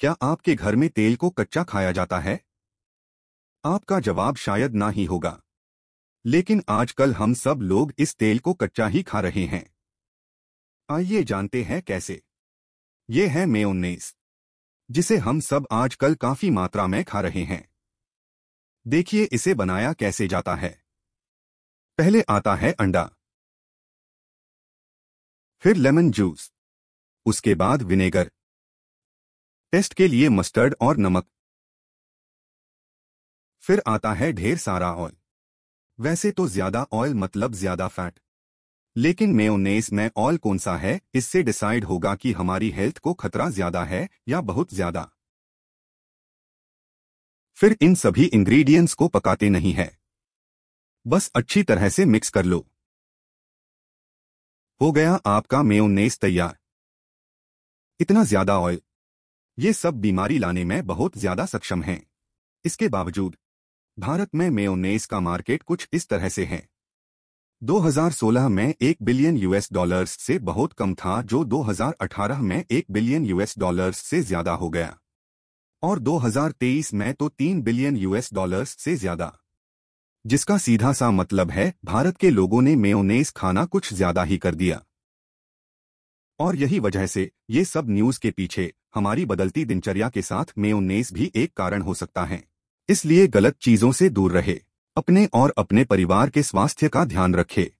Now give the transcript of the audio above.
क्या आपके घर में तेल को कच्चा खाया जाता है आपका जवाब शायद ना ही होगा लेकिन आजकल हम सब लोग इस तेल को कच्चा ही खा रहे हैं आइए जानते हैं कैसे ये है उन्नीस जिसे हम सब आजकल काफी मात्रा में खा रहे हैं देखिए इसे बनाया कैसे जाता है पहले आता है अंडा फिर लेमन जूस उसके बाद विनेगर टेस्ट के लिए मस्टर्ड और नमक फिर आता है ढेर सारा ऑयल वैसे तो ज्यादा ऑयल मतलब ज्यादा फैट लेकिन मेयोनेज में ऑयल कौन सा है इससे डिसाइड होगा कि हमारी हेल्थ को खतरा ज्यादा है या बहुत ज्यादा फिर इन सभी इंग्रेडिएंट्स को पकाते नहीं है बस अच्छी तरह से मिक्स कर लो हो गया आपका मेयोनेज तैयार इतना ज्यादा ऑयल ये सब बीमारी लाने में बहुत ज्यादा सक्षम हैं इसके बावजूद भारत में मेयोनेज का मार्केट कुछ इस तरह से है 2016 में एक बिलियन यूएस डॉलर्स से बहुत कम था जो 2018 में एक बिलियन यूएस डॉलर्स से ज्यादा हो गया और 2023 में तो तीन बिलियन यूएस डॉलर्स से ज्यादा जिसका सीधा सा मतलब है भारत के लोगों ने मेयोनेज खाना कुछ ज्यादा ही कर दिया और यही वजह से ये सब न्यूज के पीछे हमारी बदलती दिनचर्या के साथ मेयोनेस भी एक कारण हो सकता है इसलिए गलत चीजों से दूर रहे अपने और अपने परिवार के स्वास्थ्य का ध्यान रखें